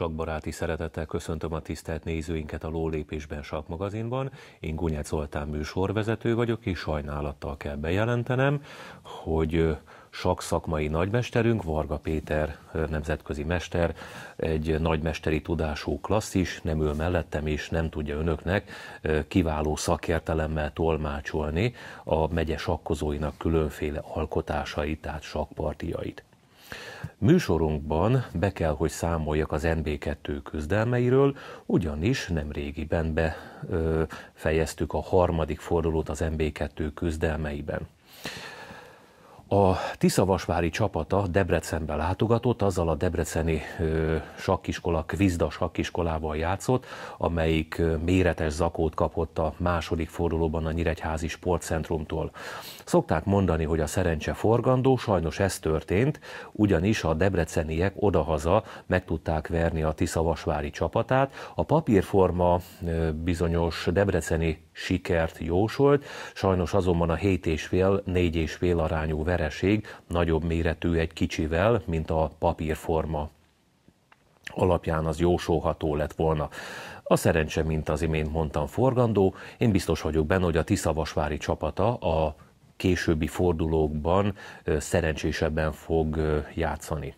Sakbaráti szeretettel köszöntöm a tisztelt nézőinket a Lólépésben Sakmagazinban. Én Gunyát Zoltán műsorvezető vagyok, és sajnálattal kell bejelentenem, hogy sak szakmai nagymesterünk, Varga Péter nemzetközi mester, egy nagymesteri tudású klasszis, nem ül mellettem és nem tudja önöknek kiváló szakértelemmel tolmácsolni a megye sakkozóinak különféle alkotásait, tehát sakpartiait. Műsorunkban be kell, hogy számoljak az NB2 küzdelmeiről, ugyanis nem régiben befejeztük a harmadik fordulót az NB2 küzdelmeiben. A Tiszavasvári csapata Debrecenbe látogatott, azzal a debreceni ö, sakkiskola, Kvizda sakkiskolával játszott, amelyik méretes zakót kapott a második fordulóban a Nyíregyházi Sportcentrumtól. Szokták mondani, hogy a szerencse forgandó, sajnos ez történt, ugyanis a debreceniek odahaza meg tudták verni a Tiszavasvári csapatát. A papírforma ö, bizonyos debreceni sikert jósolt, sajnos azonban a 7,5-4,5 arányú vereség nagyobb méretű egy kicsivel, mint a papírforma alapján az jósolható lett volna. A szerencse, mint az imént mondtam, forgandó. Én biztos vagyok benne, hogy a Tiszavasvári csapata a későbbi fordulókban szerencsésebben fog játszani.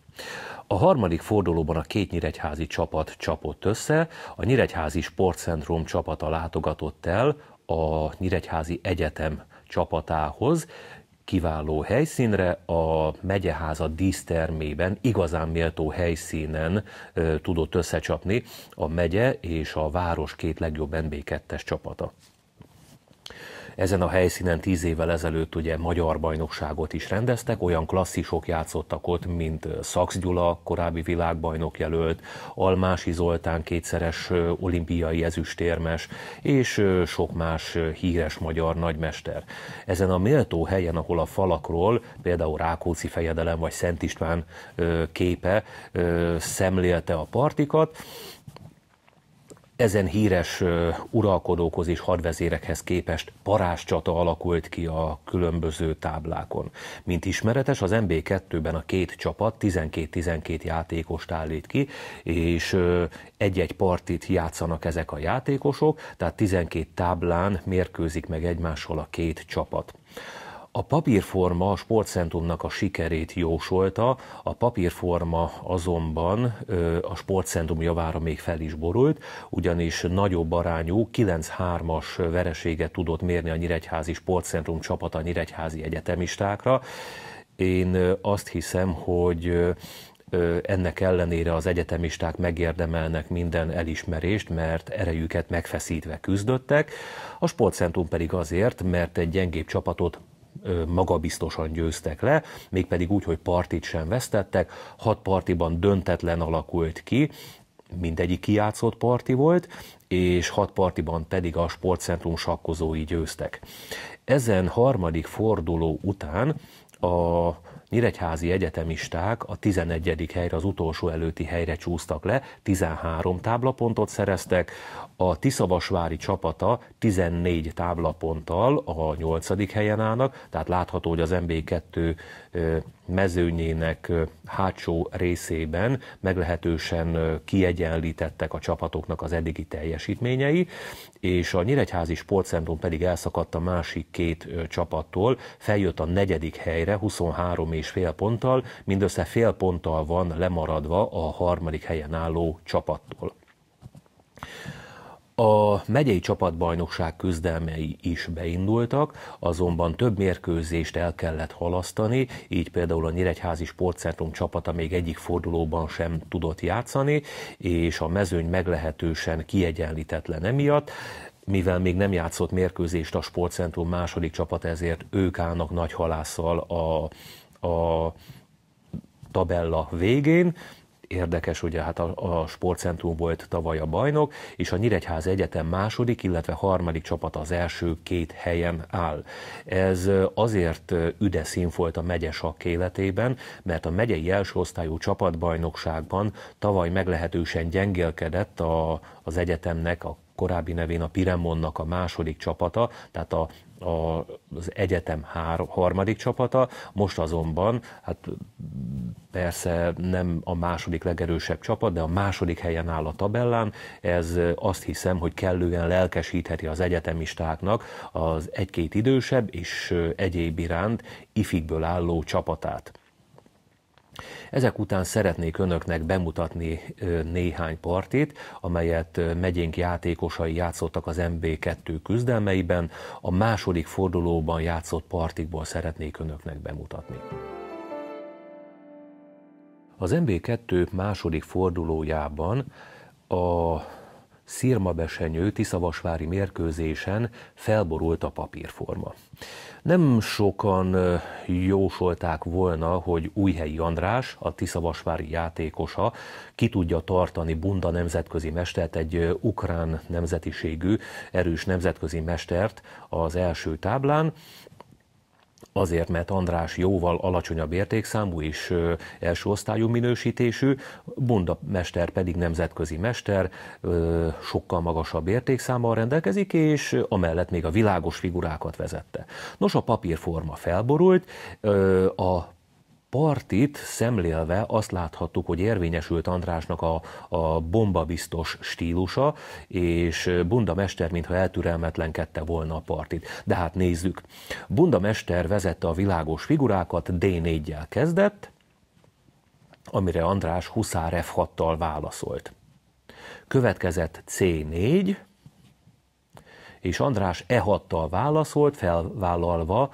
A harmadik fordulóban a két nyíregyházi csapat csapott össze, a nyíregyházi sportcentrum csapata látogatott el, a Nyíregyházi Egyetem csapatához, kiváló helyszínre, a megyeháza dísztermében, igazán méltó helyszínen ö, tudott összecsapni a megye és a város két legjobb NB2-es csapata. Ezen a helyszínen tíz évvel ezelőtt ugye magyar bajnokságot is rendeztek, olyan klasszisok játszottak ott, mint Szaksz Gyula, korábbi világbajnok jelölt, Almási Zoltán kétszeres olimpiai ezüstérmes, és sok más híres magyar nagymester. Ezen a méltó helyen, ahol a falakról, például Rákóczi fejedelem vagy Szent István képe szemlélte a partikat, ezen híres uralkodókhoz és hadvezérekhez képest csata alakult ki a különböző táblákon. Mint ismeretes, az MB2-ben a két csapat 12-12 játékost állít ki, és egy-egy partit játszanak ezek a játékosok, tehát 12 táblán mérkőzik meg egymással a két csapat. A papírforma a sportcentrumnak a sikerét jósolta, a papírforma azonban a sportcentrum javára még fel is borult, ugyanis nagyobb arányú 9-3-as vereséget tudott mérni a Nyíregyházi Sportcentrum csapata a Nyíregyházi egyetemistákra. Én azt hiszem, hogy ennek ellenére az egyetemisták megérdemelnek minden elismerést, mert erejüket megfeszítve küzdöttek, a sportcentrum pedig azért, mert egy gyengébb csapatot magabiztosan győztek le, mégpedig úgy, hogy partit sem vesztettek, hat partiban döntetlen alakult ki, mindegyik kiátszott parti volt, és hat partiban pedig a sportcentrum sakkozói győztek. Ezen harmadik forduló után a nyíregyházi egyetemisták a 11. helyre, az utolsó előtti helyre csúsztak le, 13 táblapontot szereztek, a Tiszavasvári csapata 14 táblaponttal a 8. helyen állnak, tehát látható, hogy az MB2 mezőnyének hátsó részében meglehetősen kiegyenlítettek a csapatoknak az eddigi teljesítményei, és a Nyíregyházi Sportcentrum pedig elszakadt a másik két csapattól, feljött a negyedik helyre 23 és fél ponttal, mindössze fél ponttal van lemaradva a harmadik helyen álló csapattól. A megyei csapatbajnokság küzdelmei is beindultak, azonban több mérkőzést el kellett halasztani, így például a Nyíregyházi Sportcentrum csapata még egyik fordulóban sem tudott játszani, és a mezőny meglehetősen kiegyenlítetlen emiatt mivel még nem játszott mérkőzést a sportcentrum második csapat, ezért ők állnak nagy halásszal a, a tabella végén érdekes, ugye hát a, a sportcentrum volt tavaly a bajnok, és a Nyíregyház Egyetem második, illetve harmadik csapat az első két helyen áll. Ez azért üde szín volt a megye sakk életében, mert a megyei első osztályú csapatbajnokságban tavaly meglehetősen gyengélkedett a, az egyetemnek a korábbi nevén a Piremonnak a második csapata, tehát a, a, az egyetem hár, harmadik csapata, most azonban, hát persze nem a második legerősebb csapat, de a második helyen áll a tabellán, ez azt hiszem, hogy kellően lelkesítheti az egyetemistáknak az egy-két idősebb és egyéb iránt ifikből álló csapatát. Ezek után szeretnék önöknek bemutatni néhány partit, amelyet megyénk játékosai játszottak az MB2 küzdelmeiben. A második fordulóban játszott partikból szeretnék önöknek bemutatni. Az MB2 második fordulójában a szirmabesenyő Tiszavasvári mérkőzésen felborult a papírforma. Nem sokan jósolták volna, hogy Újhelyi András, a Tiszavasvári játékosa, ki tudja tartani Bunda nemzetközi mestert, egy ukrán nemzetiségű, erős nemzetközi mestert az első táblán, azért, mert András jóval alacsonyabb értékszámú és első osztályú minősítésű, Bonda mester pedig nemzetközi mester, sokkal magasabb értékszámmal rendelkezik, és amellett még a világos figurákat vezette. Nos, a papírforma felborult, a partit szemlélve azt láthattuk, hogy érvényesült Andrásnak a, a bombabiztos stílusa, és Bunda Mester mintha eltürelmetlenkedte volna a partit. De hát nézzük. Bunda Mester vezette a világos figurákat, D4-jel kezdett, amire András Huszár f válaszolt. Következett C4, és András E6-tal válaszolt, felvállalva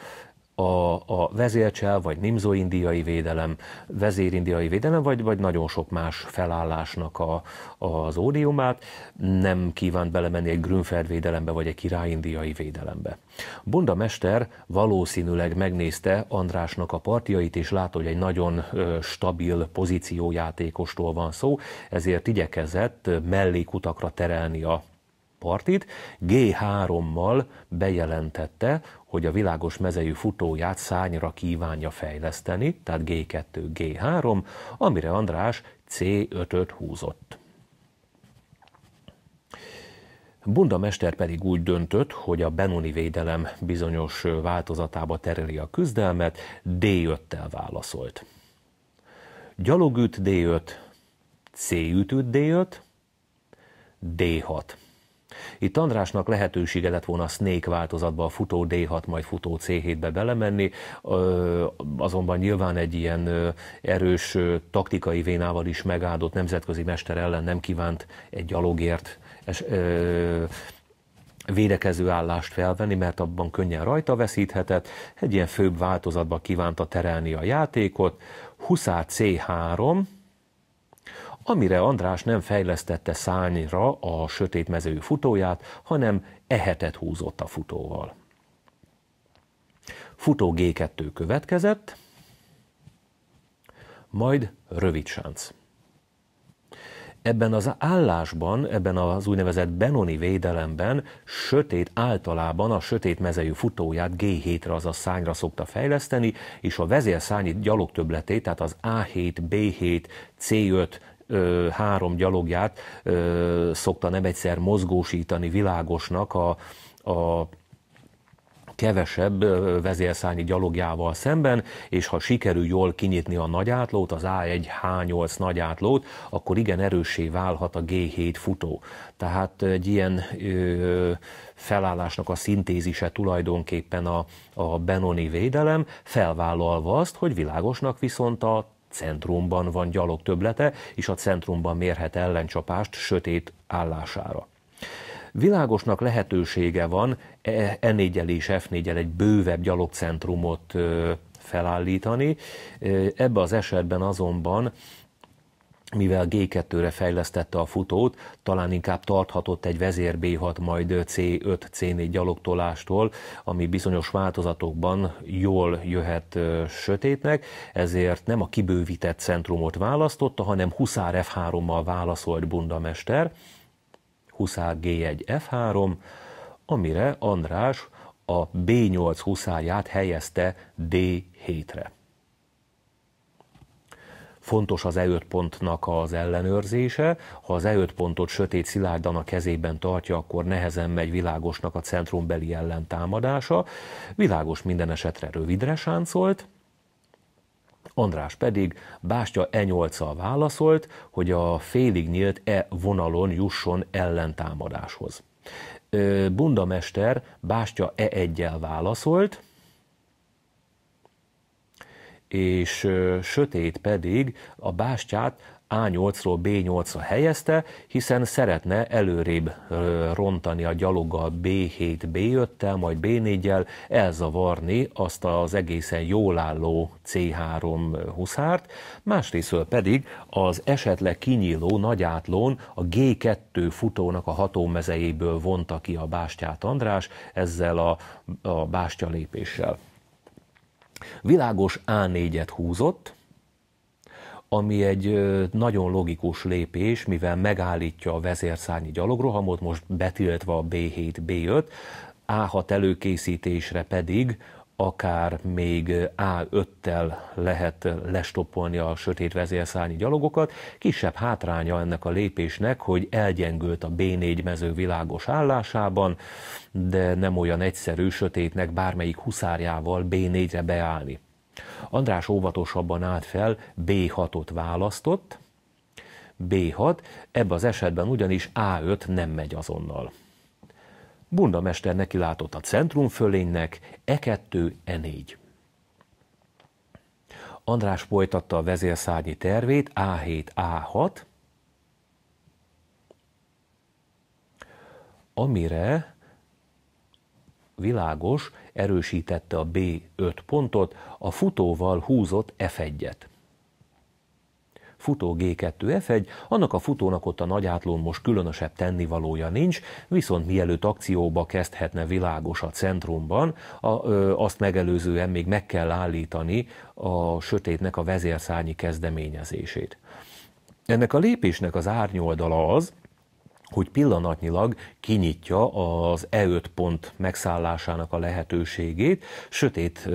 a, a vezércsel, vagy nimzo-indiai védelem, vezérindiai védelem, vagy, vagy nagyon sok más felállásnak a, az ódiumát, nem kívánt belemenni egy Grünfeld védelembe, vagy egy királyindiai védelembe. Bunda mester valószínűleg megnézte Andrásnak a partjait, és látta, hogy egy nagyon stabil pozíciójátékostól van szó, ezért igyekezett mellékutakra terelni a partit, G3-mal bejelentette, hogy a világos mezejű futóját szányra kívánja fejleszteni, tehát G2, G3, amire András C5-öt húzott. Bunda mester pedig úgy döntött, hogy a Benoni védelem bizonyos változatába tereli a küzdelmet, D5-tel válaszolt. Gyalogüt D5, C ütőt D5, D6. Itt Andrásnak lehetősége lett volna a Snake változatba, a futó D6, majd futó C7-be belemenni, azonban nyilván egy ilyen erős taktikai vénával is megáldott nemzetközi mester ellen nem kívánt egy gyalogért és, ö, védekező állást felvenni, mert abban könnyen rajta veszíthetett, egy ilyen főbb változatba kívánta terelni a játékot, Huszár C3, amire András nem fejlesztette szányra a sötét mezőjű futóját, hanem ehetet húzott a futóval. Futó G2 következett, majd rövid sánc. Ebben az állásban, ebben az úgynevezett Benoni védelemben sötét általában a sötét mezejű futóját G7-re, azaz szányra szokta fejleszteni, és a vezérszányi gyalogtöbletét, tehát az A7, B7, C5, ö, három gyalogját ö, szokta nem egyszer mozgósítani világosnak a, a kevesebb vezérszányi gyalogjával szemben, és ha sikerül jól kinyitni a nagyátlót, az A1-H8 nagyátlót, akkor igen erőssé válhat a G7 futó. Tehát egy ilyen ö, felállásnak a szintézise tulajdonképpen a, a Benoni védelem, felvállalva azt, hogy világosnak viszont a centrumban van gyalog töblete, és a centrumban mérhet ellencsapást sötét állására. Világosnak lehetősége van E4-el és f 4 egy bővebb gyalogcentrumot felállítani. Ebbe az esetben azonban mivel G2-re fejlesztette a futót, talán inkább tarthatott egy vezér B6, majd C5, C4 gyalogtolástól, ami bizonyos változatokban jól jöhet sötétnek, ezért nem a kibővített centrumot választotta, hanem Huszár F3-mal válaszolt Bundamester, Huszár G1 F3, amire András a B8 huszárját helyezte D7-re fontos az E5 pontnak az ellenőrzése. Ha az E5 pontot sötét szilárdan a kezében tartja, akkor nehezen megy világosnak a centrumbeli ellentámadása. Világos minden esetre rövidre sáncolt, András pedig Bástya e 8 válaszolt, hogy a félig nyílt E vonalon jusson ellentámadáshoz. Bundamester Bástya E1-jel válaszolt, és sötét pedig a bástyát a8-ról B8-ra helyezte, hiszen szeretne előrébb rontani a gyaloggal B7, B5-tel, majd B4-jel, elzavarni azt az egészen jól álló C3 huszárt, másrésztől pedig az esetleg kinyíló nagyátlón a G2 futónak a hatómezejéből vonta ki a Bástyát András ezzel a, a bástya lépéssel. Világos A4-et húzott, ami egy nagyon logikus lépés, mivel megállítja a vezérszárnyi gyalogrohamot, most betiltva a B7, B5, A6 előkészítésre pedig akár még A5-tel lehet lestopolni a sötét vezérszárnyi gyalogokat. Kisebb hátránya ennek a lépésnek, hogy elgyengült a B4 mező világos állásában, de nem olyan egyszerű sötétnek bármelyik huszárjával B4-re beállni. András óvatosabban állt fel, B6-ot választott, B6, ebben az esetben ugyanis A5 nem megy azonnal. Bunda neki látott a fölénynek, E2, E4. András folytatta a vezérszárnyi tervét, A7, A6, amire világos erősítette a B5 pontot, a futóval húzott F1-et futó G2F1, annak a futónak ott a nagy átlón most különösebb tennivalója nincs, viszont mielőtt akcióba kezdhetne világos a centrumban, a, ö, azt megelőzően még meg kell állítani a sötétnek a vezérszárnyi kezdeményezését. Ennek a lépésnek az árnyoldala az, hogy pillanatnyilag kinyitja az E5 pont megszállásának a lehetőségét. Sötét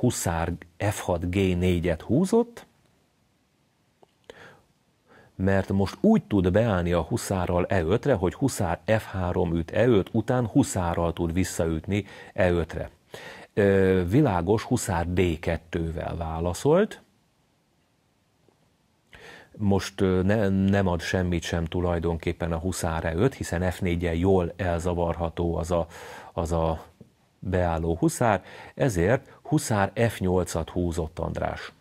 huszár F6G4-et húzott, mert most úgy tud beállni a huszárral E5-re, hogy huszár F3 üt E5, után huszárral tud visszaütni E5-re. Világos huszár D2-vel válaszolt, most ne, nem ad semmit sem tulajdonképpen a huszár E5, hiszen F4-jel jól elzavarható az a, az a beálló huszár, ezért huszár F8-at húzott András.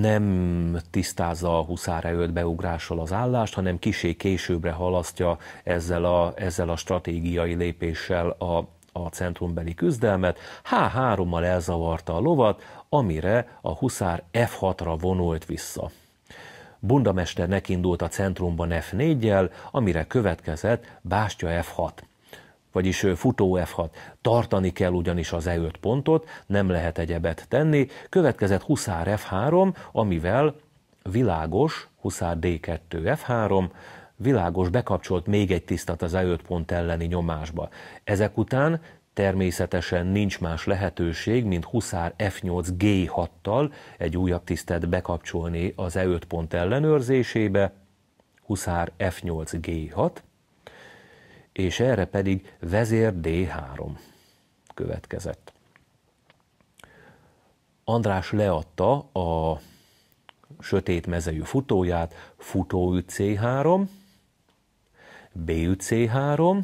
nem tisztázza a huszár előtt beugrással az állást, hanem kisé későbbre halasztja ezzel a, ezzel a stratégiai lépéssel a, a centrumbeli küzdelmet, H3-mal elzavarta a lovat, amire a huszár F6-ra vonult vissza. Bundamester nekindult a centrumban F4-jel, amire következett Bástya F6 vagyis futó F6. Tartani kell ugyanis az E5 pontot, nem lehet egyebet tenni. Következett Huszár F3, amivel világos, Huszár D2 F3, világos bekapcsolt még egy tisztat az E5 pont elleni nyomásba. Ezek után Természetesen nincs más lehetőség, mint Huszár F8 G6-tal egy újabb tisztet bekapcsolni az E5 pont ellenőrzésébe. Huszár F8 G6, és erre pedig vezér D3 következett. András leadta a sötét mezejű futóját, futóügy C3, Büc C3,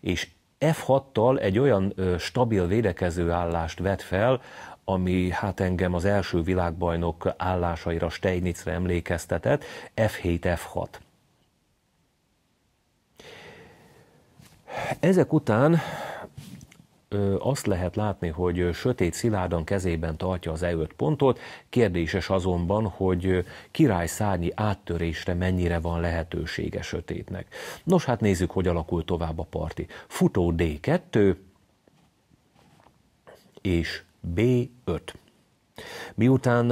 és F6-tal egy olyan stabil védekező állást vet fel, ami hát engem az első világbajnok állásaira Steinitzre emlékeztetett, F7-F6. Ezek után ö, azt lehet látni, hogy sötét szilárdan kezében tartja az E5 pontot, kérdéses azonban, hogy király szárnyi áttörésre mennyire van lehetősége sötétnek. Nos, hát nézzük, hogy alakul tovább a parti. Futó D2 és B5. Miután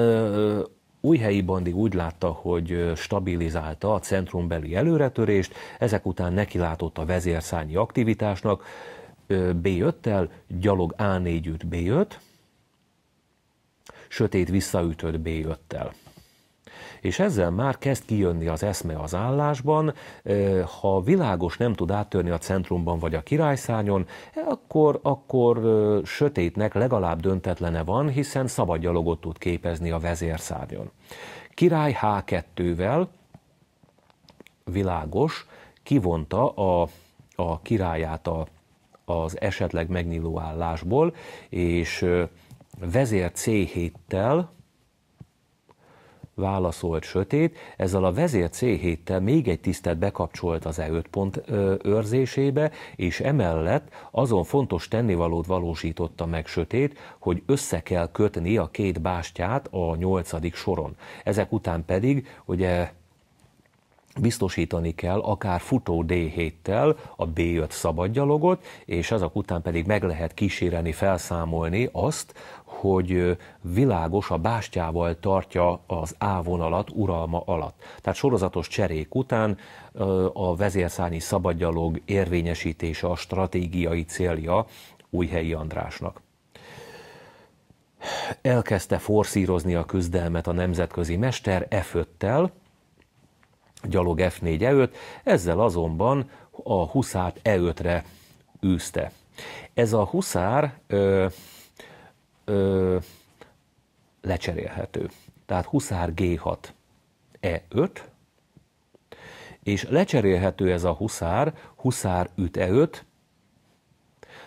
Újhelyi Bandi úgy látta, hogy stabilizálta a centrumbeli előretörést, ezek után nekilátott a vezérszányi aktivitásnak, B5-tel, gyalog A4 üt B5, sötét visszaütött B5-tel. És ezzel már kezd kijönni az eszme az állásban, ha világos nem tud áttörni a centrumban vagy a királyszányon, akkor, akkor sötétnek legalább döntetlene van, hiszen szabad gyalogot tud képezni a vezérszárnyon. Király H2-vel világos kivonta a, a királyát a, az esetleg megnyíló állásból, és vezér C7-tel válaszolt sötét, ezzel a vezér C7-tel még egy tisztet bekapcsolt az E5 pont őrzésébe, és emellett azon fontos tennivalót valósította meg sötét, hogy össze kell kötni a két bástyát a nyolcadik soron. Ezek után pedig ugye biztosítani kell akár futó D7-tel a B5 szabadgyalogot, és ezek után pedig meg lehet kísérelni, felszámolni azt, hogy világos a bástyával tartja az A vonalat uralma alatt. Tehát sorozatos cserék után a vezérszányi szabadgyalog érvényesítése a stratégiai célja Újhelyi Andrásnak elkezdte forszírozni a küzdelmet a nemzetközi mester e f gyalog F4 e ezzel azonban a huszárt E5-re űzte. Ez a huszár ö, ö, lecserélhető. Tehát huszár G6 E5, és lecserélhető ez a huszár, huszár üt E5,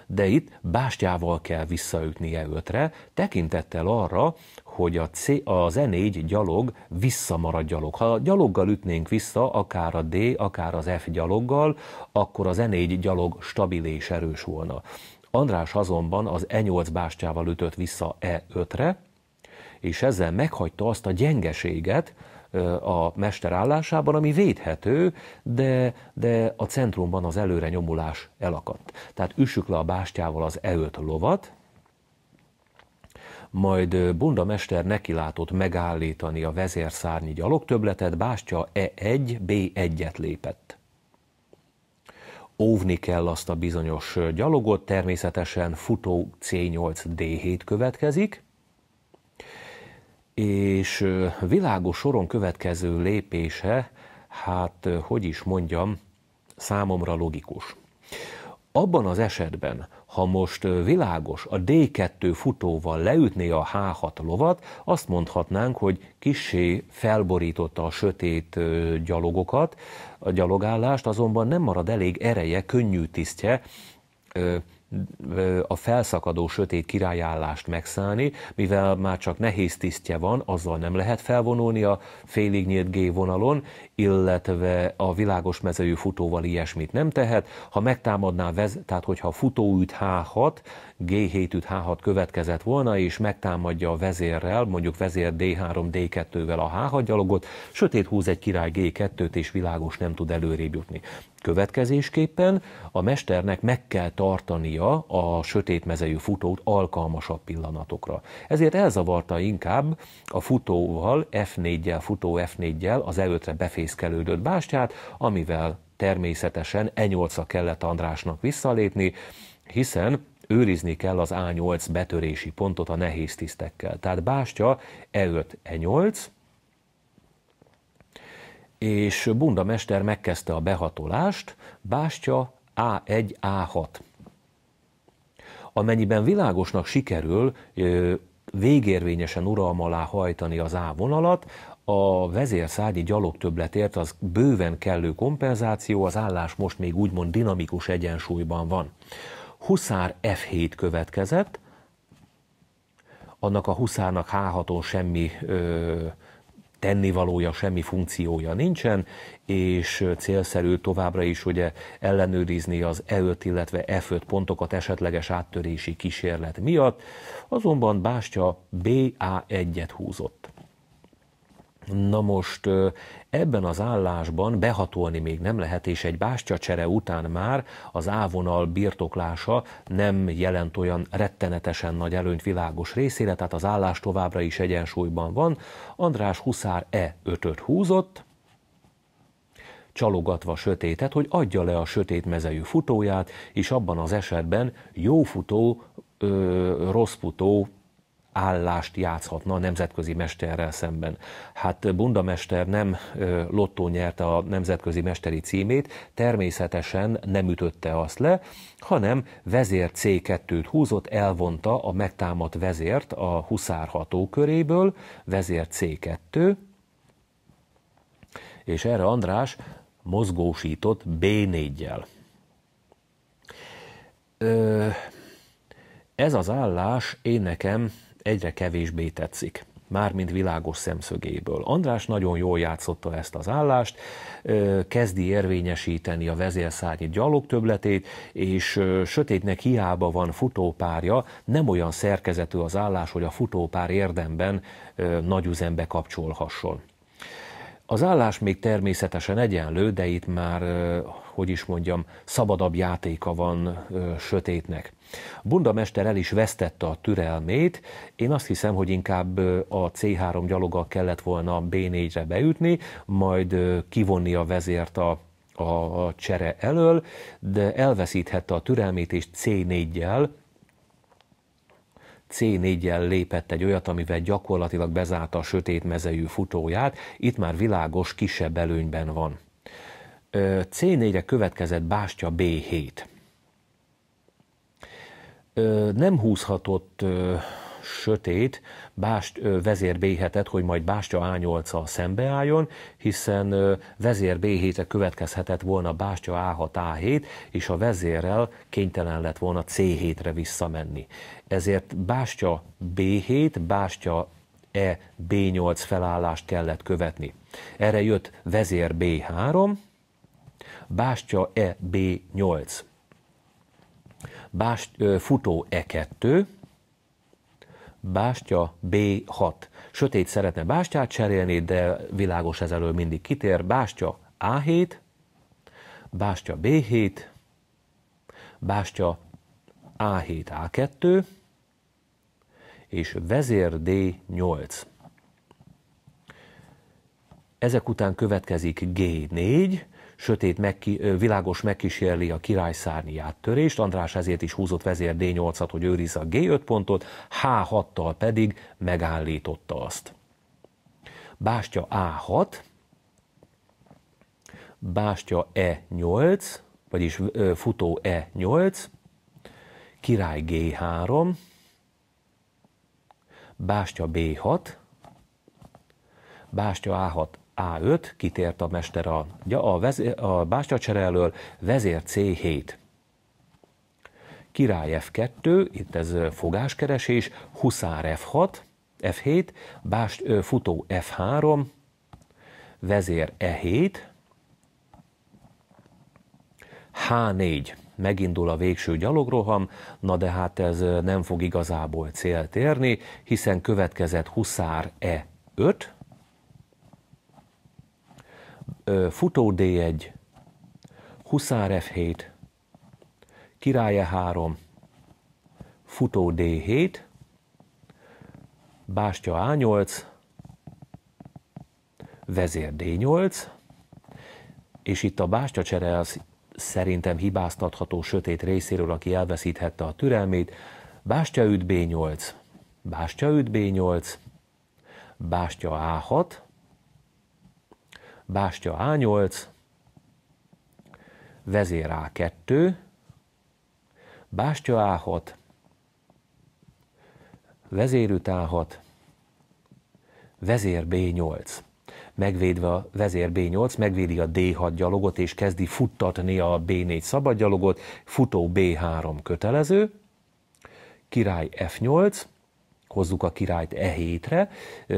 de itt bástyával kell visszaütni E5-re, tekintettel arra, hogy a, C, a E4 gyalog visszamarad gyalog. Ha gyaloggal ütnénk vissza, akár a D, akár az F gyaloggal, akkor az E4 gyalog stabil és erős volna. András azonban az E8 bástyával ütött vissza E5-re, és ezzel meghagyta azt a gyengeséget a mester állásában, ami védhető, de, de a centrumban az előre nyomulás elakadt. Tehát üssük le a bástyával az E5 lovat, majd Bunda mester nekilátott megállítani a vezérszárnyi gyalogtöbletet, Bástya E1, B1-et lépett. Óvni kell azt a bizonyos gyalogot, természetesen futó C8-D7 következik, és világos soron következő lépése, hát hogy is mondjam, számomra logikus. Abban az esetben, ha most világos a D2 futóval leütné a H6 lovat, azt mondhatnánk, hogy kissé felborította a sötét gyalogokat, a gyalogállást, azonban nem marad elég ereje, könnyű tisztje, a felszakadó sötét királyállást megszállni, mivel már csak nehéz tisztje van, azzal nem lehet felvonulni a félig nyílt G vonalon, illetve a világos mezőjű futóval ilyesmit nem tehet. Ha megtámadná, vez, tehát hogyha a üt H6, G7 üt H6 következett volna, és megtámadja a vezérrel, mondjuk vezér D3, D2-vel a H6 gyalogot, sötét húz egy király G2-t, és világos nem tud előrébb jutni. Következésképpen a mesternek meg kell tartania a sötét mezejű futót alkalmasabb pillanatokra. Ezért elzavarta inkább a futóval, F4-jel, futó F4-jel az előtre befél befészkelődött bástyát, amivel természetesen E8-ra kellett Andrásnak visszalépni, hiszen őrizni kell az A8 betörési pontot a nehéz tisztekkel. Tehát bástya E5, E8, és Bunda mester megkezdte a behatolást, bástya A1, A6. Amennyiben világosnak sikerül végérvényesen uralma alá hajtani az A vonalat, a vezérszádi gyalogtöbletért az bőven kellő kompenzáció, az állás most még úgymond dinamikus egyensúlyban van. Huszár F7 következett, annak a huszárnak H6-on semmi ö, tennivalója, semmi funkciója nincsen, és célszerű továbbra is ugye ellenőrizni az E5, illetve F5 pontokat esetleges áttörési kísérlet miatt, azonban Bástya BA1-et húzott. Na most ebben az állásban behatolni még nem lehet, és egy bástyacsere után már az ávonal birtoklása nem jelent olyan rettenetesen nagy előnyt világos részére, tehát az állás továbbra is egyensúlyban van. András Huszár e 5 húzott, csalogatva sötétet, hogy adja le a sötét mezejű futóját, és abban az esetben jó futó, ö, rossz futó állást játszhatna a nemzetközi mesterrel szemben. Hát Bunda mester nem lottó nyerte a nemzetközi mesteri címét, természetesen nem ütötte azt le, hanem vezér C2-t húzott, elvonta a megtámadt vezért a huszárható köréből vezér C2, és erre András mozgósított B4-jel. Ez az állás én nekem egyre kevésbé tetszik mármint világos szemszögéből. András nagyon jól játszotta ezt az állást, kezdi érvényesíteni a vezérszárnyi gyalogtöbletét, és sötétnek hiába van futópárja, nem olyan szerkezetű az állás, hogy a futópár érdemben nagy üzembe kapcsolhasson. Az állás még természetesen egyenlő, de itt már, hogy is mondjam, szabadabb játéka van sötétnek mester el is vesztette a türelmét, én azt hiszem, hogy inkább a C3 gyaloggal kellett volna B4-re beütni, majd kivonni a vezért a a, a csere elől, de elveszíthette a türelmét, és C4-jel C4-jel lépett egy olyat, amivel gyakorlatilag bezárta a sötét mezejű futóját, itt már világos, kisebb előnyben van. C4-re következett Bástya B7 nem húzhatott sötét, Bást vezér b hogy majd Bástya A8-a szembeálljon, hiszen vezér b következhetett volna Bástya A6, A7, és a vezérrel kénytelen lett volna C7-re visszamenni. Ezért Bástya B7, Bástya E B8 felállást kellett követni. Erre jött vezér B3, Bástya E B8. Bást, futó E2, bástya B6. Sötét szeretne bástyát cserélni, de világos ez elől mindig kitér. Bástya A7, bástya B7, bástya A7, A2, és vezér D8. Ezek után következik G4, sötét megki, világos megkísérli a királyszárnyi áttörést, András ezért is húzott vezér D8-at, hogy őrizze a G5 pontot, H6-tal pedig megállította azt. Bástya A6, bástya E8, vagyis futó E8, király G3, bástya B6, bástya A6 a5, kitért a mester a, a, vezér, a bástyacsere elől, vezér C7. Király F2, itt ez fogáskeresés, huszár F6, F7, bást, ö, futó F3, vezér E7, H4, megindul a végső gyalogroham, na de hát ez nem fog igazából célt érni, hiszen következett huszár E5, Futó D1, Huszár F7, királye 3 Futó D7, Bástya A8, Vezér D8, és itt a bástya csere az szerintem hibáztatható sötét részéről, aki elveszíthette a türelmét. Bástya üt B8, Bástya üt B8, Bástya A6, Bástya A8, vezér A2, bástya A6, vezérüt A6, vezér B8. Megvédve a vezér B8, megvédi a D6 gyalogot, és kezdi futtatni a B4 szabad gyalogot, futó B3 kötelező, király F8, hozzuk a királyt E7-re,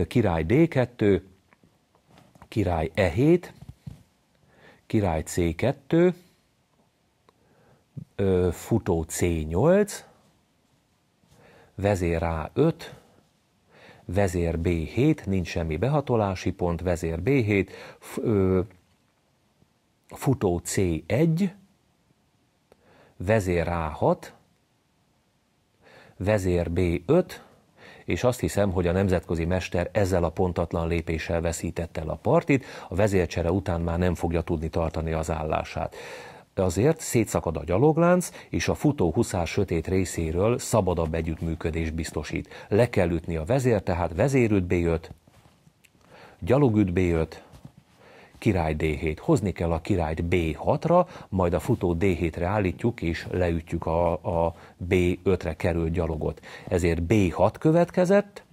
király D2, király E7, király C2, futó C8, vezér A5, vezér B7, nincs semmi behatolási pont, vezér B7, futó C1, vezér A6, vezér B5, és azt hiszem, hogy a nemzetközi mester ezzel a pontatlan lépéssel veszítette el a partit, a vezércsere után már nem fogja tudni tartani az állását azért szétszakad a gyaloglánc, és a futó huszár sötét részéről szabadabb együttműködés biztosít. Le kell ütni a vezér, tehát vezérüt B5, gyalogüt B5, király D7, hozni kell a királyt B6-ra, majd a futó D7-re állítjuk, és leütjük a, a B5-re került gyalogot. Ezért B6 következett,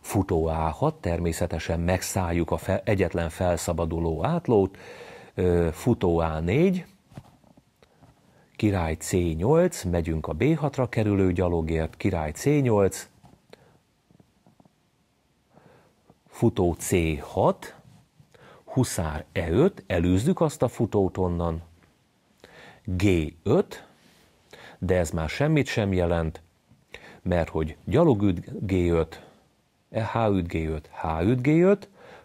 futó A6, természetesen megszálljuk a fe, egyetlen felszabaduló átlót, futó A4, király C8, megyünk a B6-ra kerülő gyalogért, király C8, futó C6, huszár E5, előzzük azt a futót onnan, G5, de ez már semmit sem jelent, mert hogy gyalog üt G5, H5 G5, H5 G5,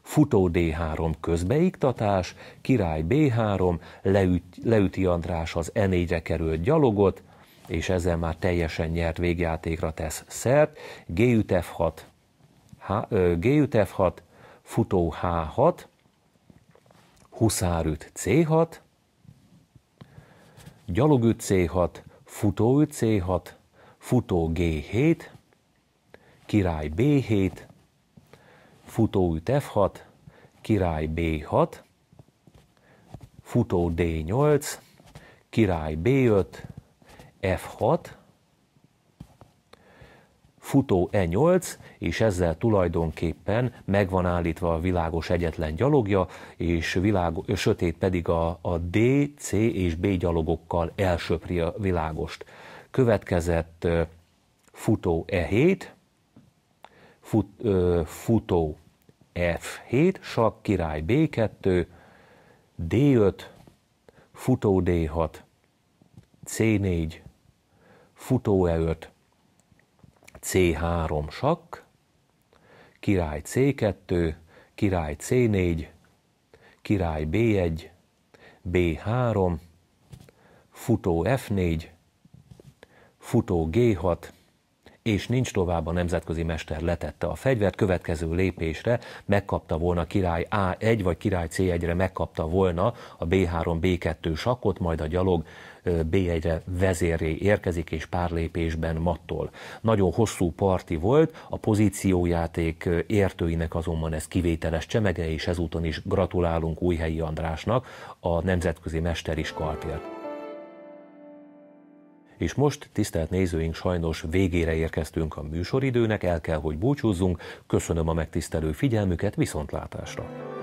futó D3 közbeiktatás, király B3, leüt, leüti András az E4-re került gyalogot, és ezzel már teljesen nyert végjátékra tesz szert, G5 F6, H, ö, G5 F6, futó H6, Huszárüt C6, gyalogüt C6, futóüt C6, futó G7, király B7, futóüt F6, király B6, futó D8, király B5, F6, futó E8, és ezzel tulajdonképpen meg van állítva a világos egyetlen gyalogja, és világ, sötét pedig a, a D, C és B gyalogokkal elsöpri a világost. Következett futó E7, fut, ö, futó F7, sak király B2, D5, futó D6, C4, futó E5, C3 sakk, király C2, király C4, király B1, B3, futó F4, futó G6, és nincs tovább a nemzetközi mester letette a fegyvert, következő lépésre megkapta volna király A1 vagy király C1-re megkapta volna a B3-B2 sakkot, majd a gyalog B1-re vezérré érkezik, és pár lépésben mattól. Nagyon hosszú parti volt, a pozíciójáték értőinek azonban ez kivételes csemege, és ezúton is gratulálunk Újhelyi Andrásnak a Nemzetközi Mesteriskartért. És most, tisztelt nézőink, sajnos végére érkeztünk a műsoridőnek, el kell, hogy búcsúzzunk. Köszönöm a megtisztelő figyelmüket, viszontlátásra!